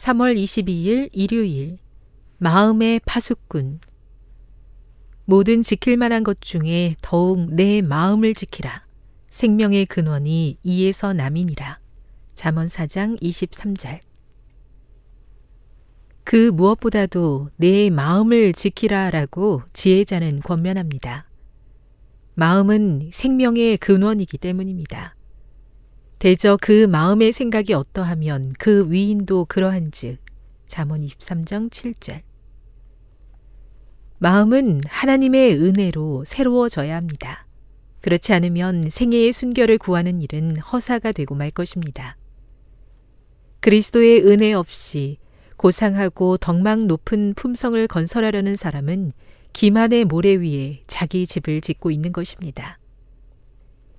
3월 22일 일요일 마음의 파수꾼 모든 지킬 만한 것 중에 더욱 내 마음을 지키라. 생명의 근원이 이에서 남이니라. 잠언 4장 23절 그 무엇보다도 내 마음을 지키라라고 지혜자는 권면합니다. 마음은 생명의 근원이기 때문입니다. 대저 그 마음의 생각이 어떠하면 그 위인도 그러한즉 잠언 23장 7절 마음은 하나님의 은혜로 새로워져야 합니다. 그렇지 않으면 생애의 순결을 구하는 일은 허사가 되고 말 것입니다. 그리스도의 은혜 없이 고상하고 덕망 높은 품성을 건설하려는 사람은 기만의 모래 위에 자기 집을 짓고 있는 것입니다.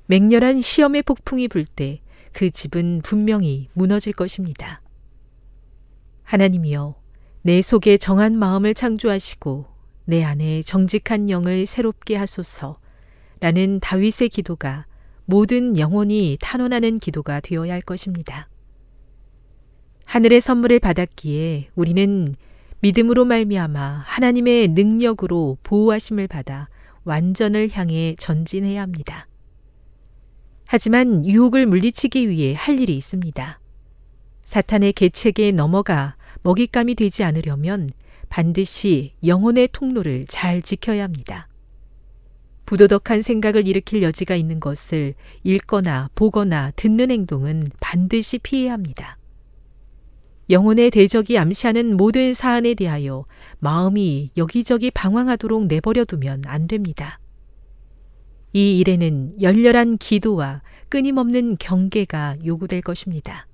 맹렬한 시험의 폭풍이 불때 그 집은 분명히 무너질 것입니다. 하나님이여, 내 속에 정한 마음을 창조하시고 내 안에 정직한 영을 새롭게 하소서. 라는 다윗의 기도가 모든 영혼이 탄원하는 기도가 되어야 할 것입니다. 하늘의 선물을 받았기에 우리는 믿음으로 말미암아 하나님의 능력으로 보호하심을 받아 완전을 향해 전진해야 합니다. 하지만 유혹을 물리치기 위해 할 일이 있습니다. 사탄의 계책에 넘어가 먹잇감이 되지 않으려면 반드시 영혼의 통로를 잘 지켜야 합니다. 부도덕한 생각을 일으킬 여지가 있는 것을 읽거나 보거나 듣는 행동은 반드시 피해야 합니다. 영혼의 대적이 암시하는 모든 사안에 대하여 마음이 여기저기 방황하도록 내버려 두면 안 됩니다. 이 일에는 열렬한 기도와 끊임없는 경계가 요구될 것입니다.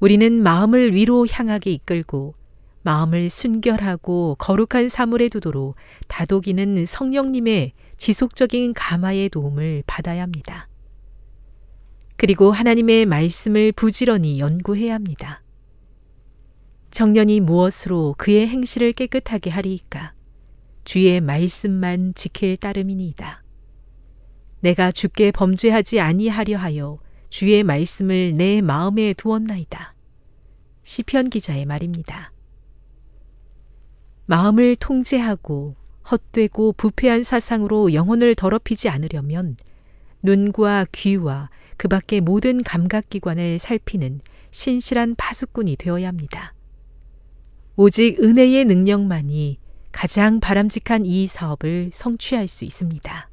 우리는 마음을 위로 향하게 이끌고 마음을 순결하고 거룩한 사물에 두도록 다독이는 성령님의 지속적인 감화의 도움을 받아야 합니다. 그리고 하나님의 말씀을 부지런히 연구해야 합니다. 청년이 무엇으로 그의 행실을 깨끗하게 하리이까? 주의 말씀만 지킬 따름이니이다. 내가 주께 범죄하지 아니하려 하여 주의 말씀을 내 마음에 두었나이다. 시편 기자의 말입니다. 마음을 통제하고 헛되고 부패한 사상으로 영혼을 더럽히지 않으려면 눈과 귀와 그 밖의 모든 감각기관을 살피는 신실한 파수꾼이 되어야 합니다. 오직 은혜의 능력만이 가장 바람직한 이 사업을 성취할 수 있습니다.